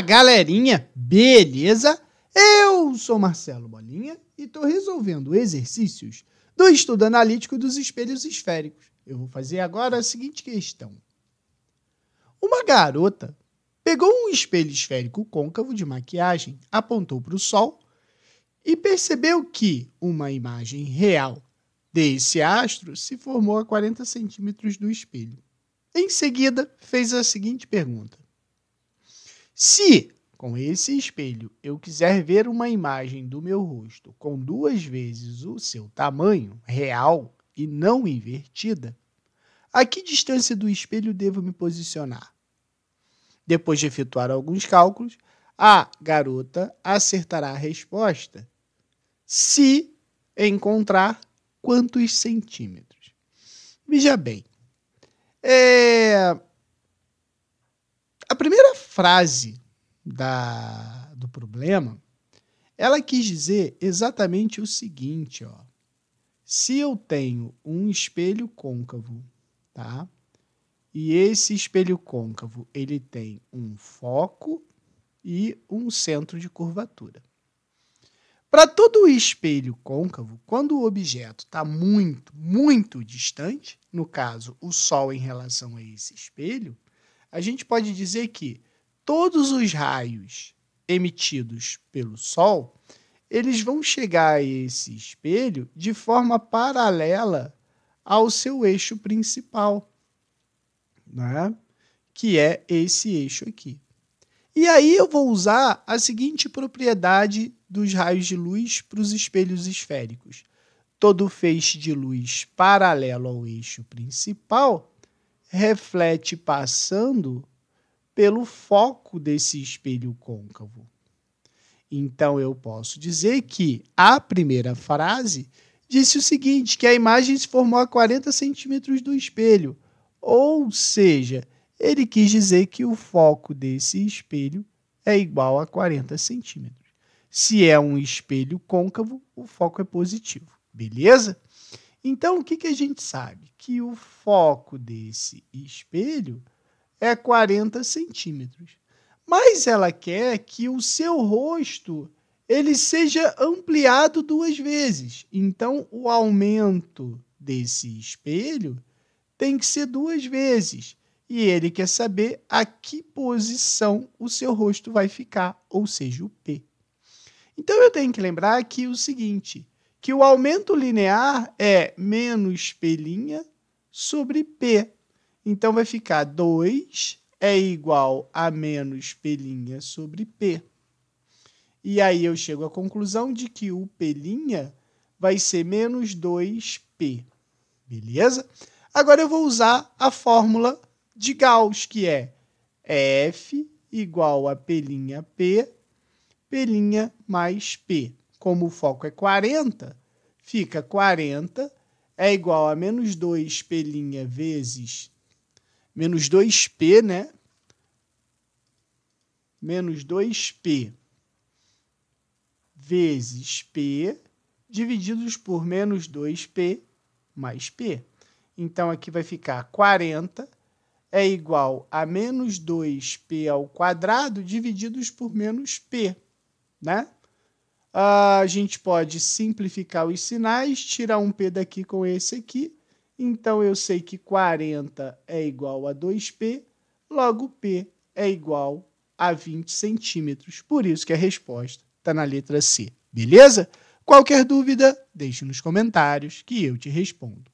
galerinha, beleza? Eu sou Marcelo Bolinha e estou resolvendo exercícios do estudo analítico dos espelhos esféricos. Eu vou fazer agora a seguinte questão. Uma garota pegou um espelho esférico côncavo de maquiagem, apontou para o sol e percebeu que uma imagem real desse astro se formou a 40 centímetros do espelho. Em seguida, fez a seguinte pergunta: se com esse espelho eu quiser ver uma imagem do meu rosto com duas vezes o seu tamanho real e não invertida, a que distância do espelho devo me posicionar? Depois de efetuar alguns cálculos, a garota acertará a resposta se encontrar quantos centímetros. Veja bem, é a primeira frase da, do problema, ela quis dizer exatamente o seguinte, ó. Se eu tenho um espelho côncavo, tá? E esse espelho côncavo, ele tem um foco e um centro de curvatura. Para todo espelho côncavo, quando o objeto está muito, muito distante, no caso, o Sol em relação a esse espelho, a gente pode dizer que todos os raios emitidos pelo Sol, eles vão chegar a esse espelho de forma paralela ao seu eixo principal, né? que é esse eixo aqui. E aí eu vou usar a seguinte propriedade dos raios de luz para os espelhos esféricos. Todo feixe de luz paralelo ao eixo principal reflete passando pelo foco desse espelho côncavo. Então eu posso dizer que a primeira frase disse o seguinte: que a imagem se formou a 40 centímetros do espelho. Ou seja, ele quis dizer que o foco desse espelho é igual a 40 centímetros. Se é um espelho côncavo, o foco é positivo. Beleza? Então, o que, que a gente sabe? Que o foco desse espelho é 40 centímetros. Mas ela quer que o seu rosto ele seja ampliado duas vezes. Então, o aumento desse espelho tem que ser duas vezes. E ele quer saber a que posição o seu rosto vai ficar, ou seja, o P. Então, eu tenho que lembrar que o seguinte que o aumento linear é menos pelinha sobre P. Então vai ficar 2 é igual a menos pelinha sobre P. E aí eu chego à conclusão de que o pelinha vai ser menos 2P. Beleza? Agora eu vou usar a fórmula de Gauss, que é F igual a pelinha P, pelinha mais P como o foco é 40, fica 40 é igual a menos 2 pelinha vezes menos 2p, né? Menos 2p vezes p divididos por menos 2p mais p. Então, aqui vai ficar 40 é igual a menos 2p ao quadrado divididos por menos p, né? Ah, a gente pode simplificar os sinais, tirar um P daqui com esse aqui. Então, eu sei que 40 é igual a 2P, logo P é igual a 20 centímetros. Por isso que a resposta está na letra C, beleza? Qualquer dúvida, deixe nos comentários que eu te respondo.